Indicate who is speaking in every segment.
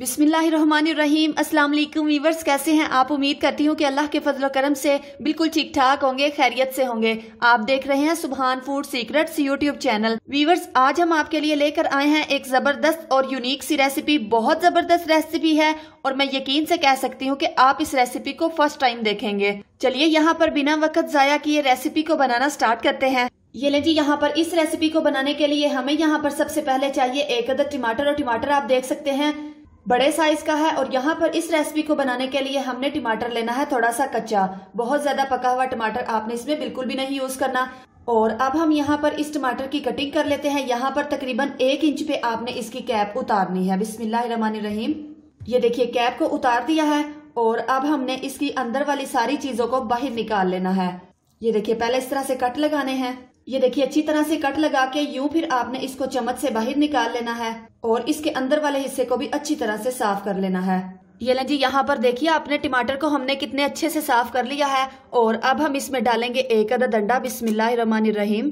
Speaker 1: बिस्मिल्लाम Aslam viewers कैसे हैं आप उम्मीद करती हूँ कि अल्लाह के फजल करम से बिल्कुल ठीक ठाक होंगे खैरियत से होंगे आप देख रहे हैं Subhan food secrets YouTube channel viewers आज हम आपके लिए लेकर आए हैं एक ज़बरदस्त और यूनिक सी रेसिपी बहुत ज़बरदस्त रेसिपी है और मैं यकीन से कह सकती हूँ कि आप इस रेसिपी को फर्स्ट टाइम देखेंगे चलिए यहाँ पर बिना वक्त ज़ाया किए रेसिपी को बनाना स्टार्ट करते हैं ये लें जी यहाँ पर इस रेसिपी को बनाने के लिए हमें यहाँ पर सबसे पहले चाहिए एक अदर टमाटर और टमाटर आप देख सकते हैं बड़े साइज का है और यहाँ पर इस रेसिपी को बनाने के लिए हमने टमाटर लेना है थोड़ा सा कच्चा बहुत ज्यादा पका हुआ टमाटर आपने इसमें बिल्कुल भी नहीं यूज करना और अब हम यहाँ पर इस टमाटर की कटिंग कर लेते हैं यहाँ पर तकरीबन एक इंच पे आपने इसकी कैप उतारनी है रहीम ये देखिए कैप को उतार दिया है और अब हमने इसकी अंदर वाली सारी चीजों को बाहर निकाल लेना है ये देखिए पहले इस तरह से कट लगाने हैं ये देखिए अच्छी तरह से कट लगा के यूं फिर आपने इसको चम्मच से बाहर निकाल लेना है और इसके अंदर वाले हिस्से को भी अच्छी तरह से साफ कर लेना है ये लें जी यहाँ पर देखिए आपने टमाटर को हमने कितने अच्छे से साफ कर लिया है और अब हम इसमें डालेंगे एक अदा डंडा बिस्मिल्लाहिर्रहमानिर्रहीम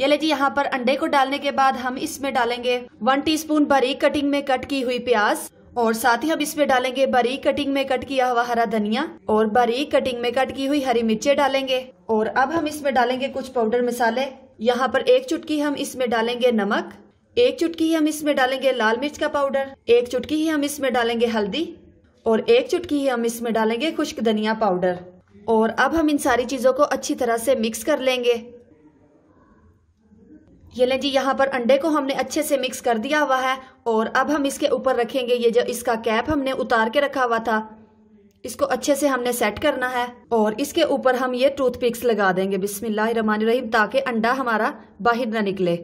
Speaker 1: ये ले जी यहाँ पर अंडे को डालने के बाद हम इसमें डालेंगे वन टीस्पून बारीक कटिंग में कट की हुई प्याज और साथ ही हम इसमें डालेंगे बारीक कटिंग में कट किया हुआ हरा धनिया और बारीक कटिंग में कट की हुई हरी मिर्चे डालेंगे और अब हम इसमें डालेंगे कुछ पाउडर मसाले यहाँ पर एक चुटकी हम इसमें डालेंगे नमक एक चुटकी ही हम इसमें डालेंगे लाल मिर्च का पाउडर एक चुटकी ही हम इसमें डालेंगे हल्दी और एक चुटकी ही हम इसमें डालेंगे खुश्क धनिया पाउडर और अब हम इन सारी चीज़ों को अच्छी तरह से मिक्स कर लेंगे ये लें जी यहाँ पर अंडे को हमने अच्छे से मिक्स कर दिया हुआ है और अब हम इसके ऊपर रखेंगे ये जो इसका कैप हमने उतार के रखा हुआ था इसको अच्छे से हमने सेट करना है और इसके ऊपर हम ये टूथ पिक्स लगा देंगे बिस्मिल्लाहिर्रहमानिर्रहीम ताकि अंडा हमारा बाहर ना निकले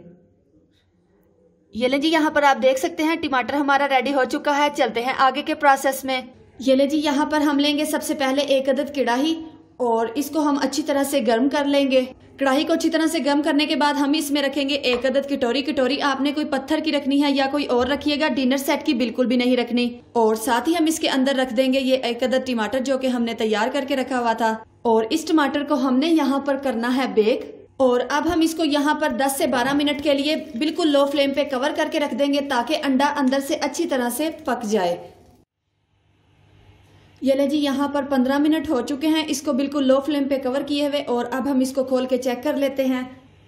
Speaker 1: ये लें जी यहाँ पर आप देख सकते हैं टमाटर हमारा रेडी हो चुका है चलते हैं आगे के प्रोसेस में ये लें जी यहाँ पर हम लेंगे सबसे पहले एक अदद किड़ाही और इसको हम अच्छी तरह से गर्म कर लेंगे कढ़ाई को अच्छी तरह से गर्म करने के बाद हम इसमें रखेंगे एक अदद कटोरी कटोरी आपने कोई पत्थर की रखनी है या कोई और रखिएगा डिनर सेट की बिल्कुल भी नहीं रखनी और साथ ही हम इसके अंदर रख देंगे ये एक अदद टमाटर जो कि हमने तैयार करके रखा हुआ था और इस टमाटर को हमने यहाँ पर करना है बेक और अब हम इसको यहाँ पर 10 से 12 मिनट के लिए बिल्कुल लो फ्लेम पे कवर करके रख देंगे ताकि अंडा अंदर से अच्छी तरह से पक जाए ये जी यहाँ पर पंद्रह मिनट हो चुके हैं इसको बिल्कुल लो फ्लेम पे कवर किए हुए और अब हम इसको खोल के चेक कर लेते हैं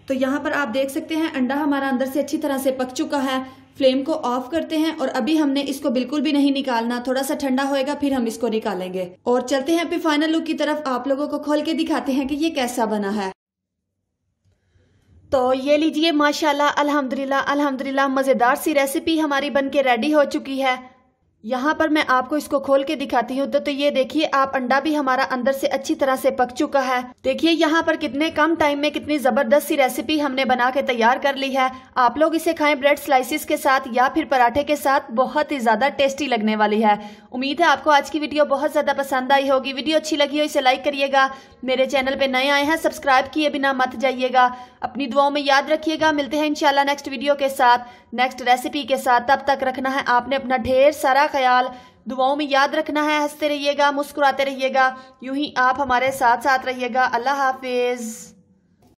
Speaker 1: तो यहाँ पर आप देख सकते हैं अंडा हमारा अंदर से अच्छी तरह से पक चुका है फ्लेम को ऑफ करते हैं और अभी हमने इसको बिल्कुल भी नहीं निकालना थोड़ा सा ठंडा होएगा फिर हम इसको निकालेंगे और चलते हैं फिर फाइनल लुक की तरफ आप लोगों को खोल के दिखाते हैं कि ये कैसा बना है तो ये लीजिए माशाल्लाह अल्हम्दुलिल्लाह अल्हम्दुलिल्लाह मज़ेदार सी रेसिपी हमारी बन के रेडी हो चुकी है यहाँ पर मैं आपको इसको खोल के दिखाती हूँ तो, तो ये देखिए आप अंडा भी हमारा अंदर से अच्छी तरह से पक चुका है देखिए यहाँ पर कितने कम टाइम में कितनी जबरदस्त सी रेसिपी हमने बना के तैयार कर ली है आप लोग इसे खाएं ब्रेड स्लाइसिस के साथ या फिर पराठे के साथ बहुत ही ज्यादा टेस्टी लगने वाली है उम्मीद है आपको आज की वीडियो बहुत ज्यादा पसंद आई होगी वीडियो अच्छी लगी हो इसे लाइक करिएगा मेरे चैनल पे नए आए हैं सब्सक्राइब किए बिना मत जाइएगा अपनी दुआओं में याद रखिएगा मिलते हैं इनशाला नेक्स्ट वीडियो के साथ नेक्स्ट रेसिपी के साथ तब तक रखना है आपने अपना ढेर सारा ख्याल दुआओं में याद रखना है हंसते रहिएगा मुस्कुराते रहिएगा यूं ही आप हमारे साथ साथ रहिएगा अल्लाह हाफिज़